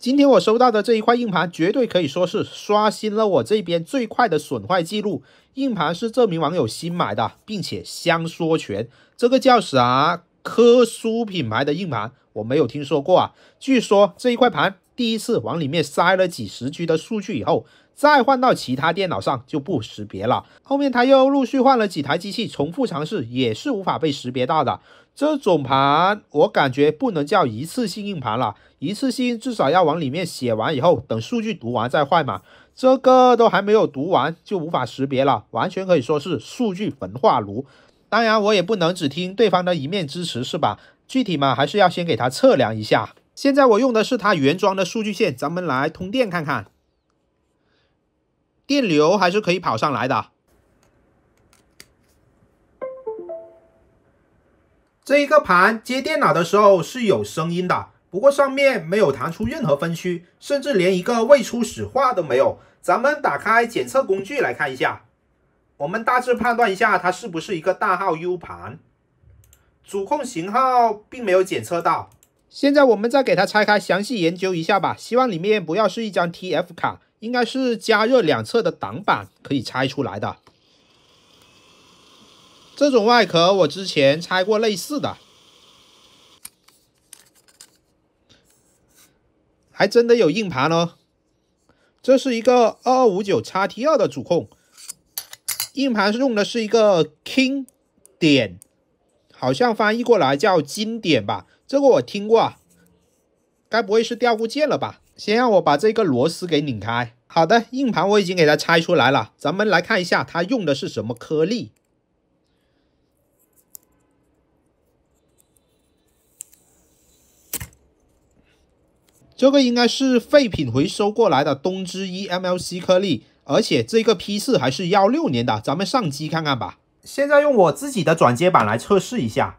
今天我收到的这一块硬盘，绝对可以说是刷新了我这边最快的损坏记录。硬盘是这名网友新买的，并且相说全，这个叫啥科苏品牌的硬盘，我没有听说过啊。据说这一块盘第一次往里面塞了几十 G 的数据以后。再换到其他电脑上就不识别了。后面他又陆续换了几台机器，重复尝试也是无法被识别到的。这种盘我感觉不能叫一次性硬盘了，一次性至少要往里面写完以后，等数据读完再换嘛。这个都还没有读完就无法识别了，完全可以说是数据焚化炉。当然我也不能只听对方的一面之词是吧？具体嘛还是要先给他测量一下。现在我用的是他原装的数据线，咱们来通电看看。电流还是可以跑上来的。这一个盘接电脑的时候是有声音的，不过上面没有弹出任何分区，甚至连一个未初始化都没有。咱们打开检测工具来看一下，我们大致判断一下它是不是一个大号 U 盘。主控型号并没有检测到。现在我们再给它拆开详细研究一下吧，希望里面不要是一张 TF 卡。应该是加热两侧的挡板可以拆出来的。这种外壳我之前拆过类似的，还真的有硬盘哦。这是一个二五九叉 T 二的主控，硬盘是用的是一个 King 点，好像翻译过来叫金点吧。这个我听过，该不会是掉固件了吧？先让我把这个螺丝给拧开。好的，硬盘我已经给它拆出来了，咱们来看一下它用的是什么颗粒。这个应该是废品回收过来的东芝 EMLC 颗粒，而且这个批次还是幺六年的。咱们上机看看吧。现在用我自己的转接板来测试一下，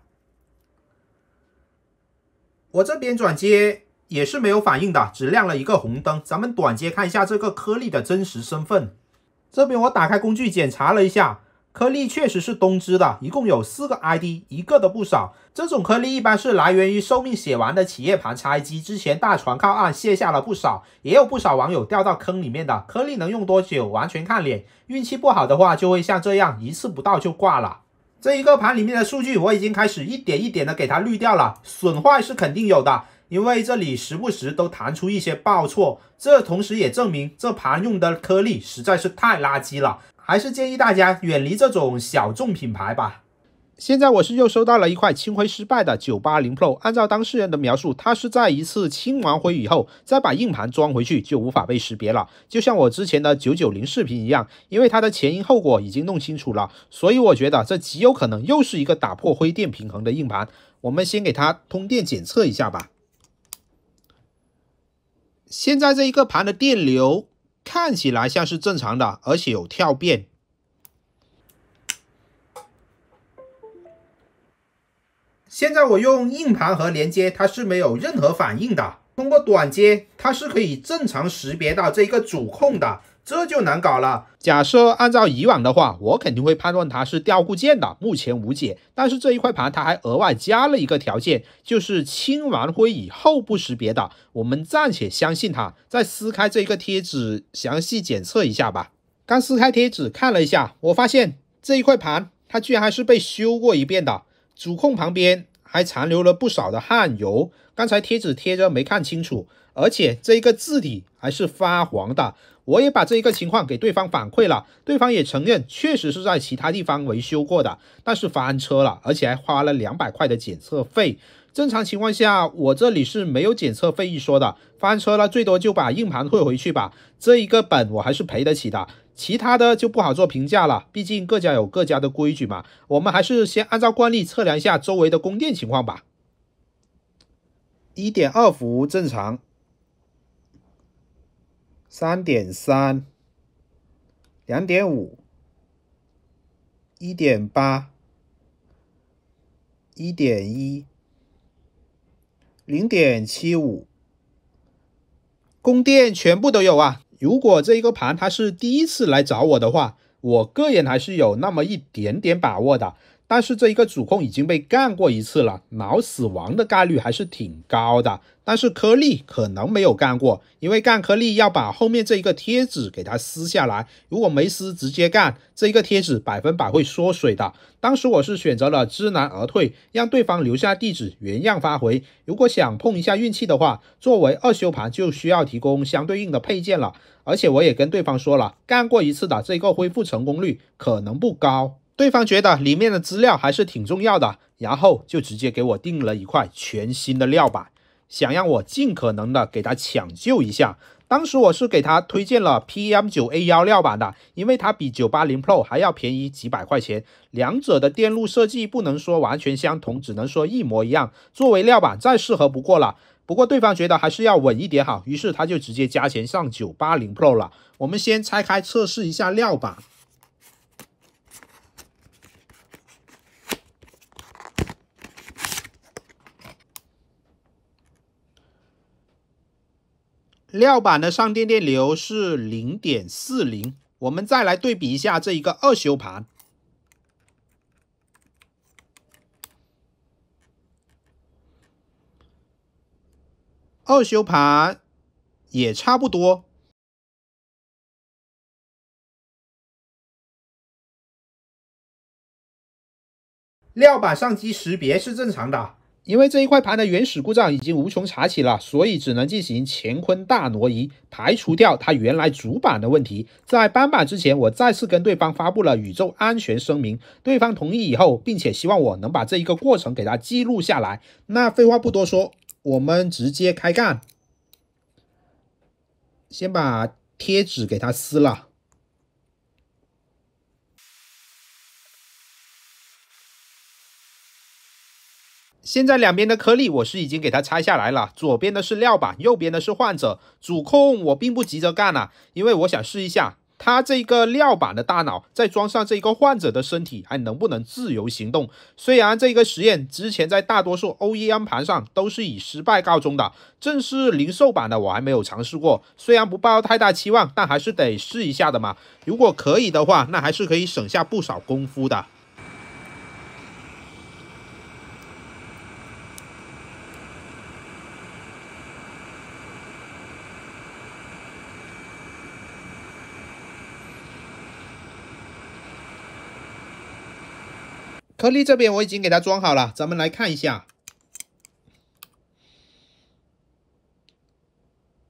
我这边转接。也是没有反应的，只亮了一个红灯。咱们短接看一下这个颗粒的真实身份。这边我打开工具检查了一下，颗粒确实是东芝的，一共有四个 ID，一个都不少。这种颗粒一般是来源于寿命写完的企业盘拆机之前大船靠岸卸下了不少，也有不少网友掉到坑里面的颗粒能用多久，完全看脸，运气不好的话就会像这样一次不到就挂了。这一个盘里面的数据我已经开始一点一点的给它滤掉了，损坏是肯定有的。因为这里时不时都弹出一些报错，这同时也证明这盘用的颗粒实在是太垃圾了，还是建议大家远离这种小众品牌吧。现在我是又收到了一块清灰失败的九八零 Pro，按照当事人的描述，他是在一次清完灰以后，再把硬盘装回去就无法被识别了，就像我之前的九九零视频一样，因为它的前因后果已经弄清楚了，所以我觉得这极有可能又是一个打破灰电平衡的硬盘，我们先给它通电检测一下吧。现在这一个盘的电流看起来像是正常的，而且有跳变。现在我用硬盘盒连接，它是没有任何反应的。通过短接，它是可以正常识别到这一个主控的。这就难搞了。假设按照以往的话，我肯定会判断它是掉固件的，目前无解。但是这一块盘它还额外加了一个条件，就是清完灰以后不识别的。我们暂且相信它，再撕开这一个贴纸，详细检测一下吧。刚撕开贴纸看了一下，我发现这一块盘它居然还是被修过一遍的，主控旁边还残留了不少的焊油。刚才贴纸贴着没看清楚，而且这一个字体还是发黄的。我也把这一个情况给对方反馈了，对方也承认确实是在其他地方维修过的，但是翻车了，而且还花了两百块的检测费。正常情况下，我这里是没有检测费一说的，翻车了最多就把硬盘退回去吧，这一个本我还是赔得起的，其他的就不好做评价了，毕竟各家有各家的规矩嘛。我们还是先按照惯例测量一下周围的供电情况吧，一点二伏正常。三点三，两点五，一点八，一点一，零点七五，供电全部都有啊！如果这一个盘它是第一次来找我的话，我个人还是有那么一点点把握的。但是这一个主控已经被干过一次了，脑死亡的概率还是挺高的。但是颗粒可能没有干过，因为干颗粒要把后面这一个贴纸给它撕下来，如果没撕直接干，这一个贴纸百分百会缩水的。当时我是选择了知难而退，让对方留下地址原样发回。如果想碰一下运气的话，作为二修盘就需要提供相对应的配件了。而且我也跟对方说了，干过一次的这个恢复成功率可能不高。对方觉得里面的资料还是挺重要的，然后就直接给我订了一块全新的料板，想让我尽可能的给他抢救一下。当时我是给他推荐了 PM9A1 料板的，因为它比980 Pro 还要便宜几百块钱。两者的电路设计不能说完全相同，只能说一模一样。作为料板再适合不过了。不过对方觉得还是要稳一点好，于是他就直接加钱上980 Pro 了。我们先拆开测试一下料板。料板的上电电流是零点四零，我们再来对比一下这一个二修盘，二修盘也差不多。料板上机识别是正常的。因为这一块盘的原始故障已经无穷查起了，所以只能进行乾坤大挪移，排除掉它原来主板的问题。在搬板之前，我再次跟对方发布了宇宙安全声明，对方同意以后，并且希望我能把这一个过程给他记录下来。那废话不多说，我们直接开干，先把贴纸给他撕了。现在两边的颗粒我是已经给它拆下来了，左边的是料板，右边的是患者主控。我并不急着干呐，因为我想试一下它这个料板的大脑，再装上这一个患者的身体还能不能自由行动。虽然这个实验之前在大多数 OEM 盘上都是以失败告终的，正式零售版的我还没有尝试过。虽然不抱太大期望，但还是得试一下的嘛。如果可以的话，那还是可以省下不少功夫的。颗粒这边我已经给它装好了，咱们来看一下，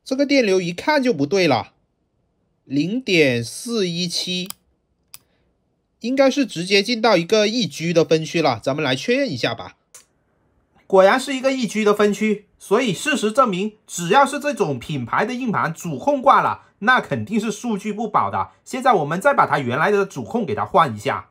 这个电流一看就不对了，零点四一七，应该是直接进到一个一 G 的分区了，咱们来确认一下吧，果然是一个一 G 的分区，所以事实证明，只要是这种品牌的硬盘主控挂了，那肯定是数据不保的。现在我们再把它原来的主控给它换一下。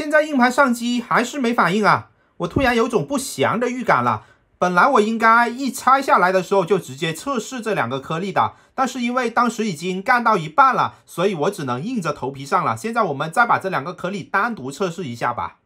现在硬盘上机还是没反应啊！我突然有种不祥的预感了。本来我应该一拆下来的时候就直接测试这两个颗粒的，但是因为当时已经干到一半了，所以我只能硬着头皮上了。现在我们再把这两个颗粒单独测试一下吧。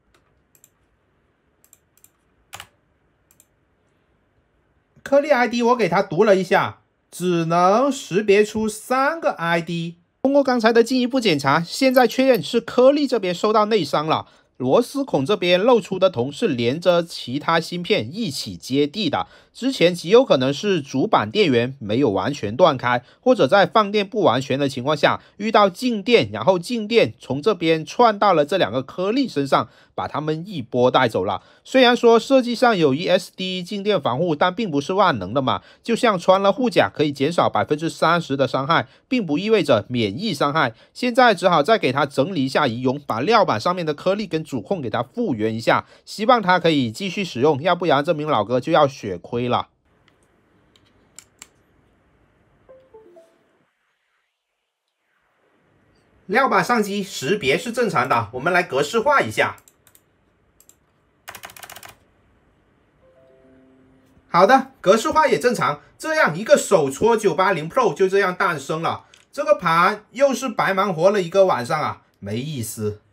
颗粒 ID 我给它读了一下，只能识别出三个 ID。通过刚才的进一步检查，现在确认是颗粒这边受到内伤了。螺丝孔这边露出的铜是连着其他芯片一起接地的。之前极有可能是主板电源没有完全断开，或者在放电不完全的情况下遇到静电，然后静电从这边窜到了这两个颗粒身上。把他们一波带走了。虽然说设计上有 ESD 静电防护，但并不是万能的嘛。就像穿了护甲可以减少百分之三十的伤害，并不意味着免疫伤害。现在只好再给它整理一下仪容，把料板上面的颗粒跟主控给它复原一下，希望它可以继续使用，要不然这名老哥就要血亏了。料板上机识别是正常的，我们来格式化一下。好的，格式化也正常，这样一个手搓九八零 Pro 就这样诞生了。这个盘又是白忙活了一个晚上啊，没意思。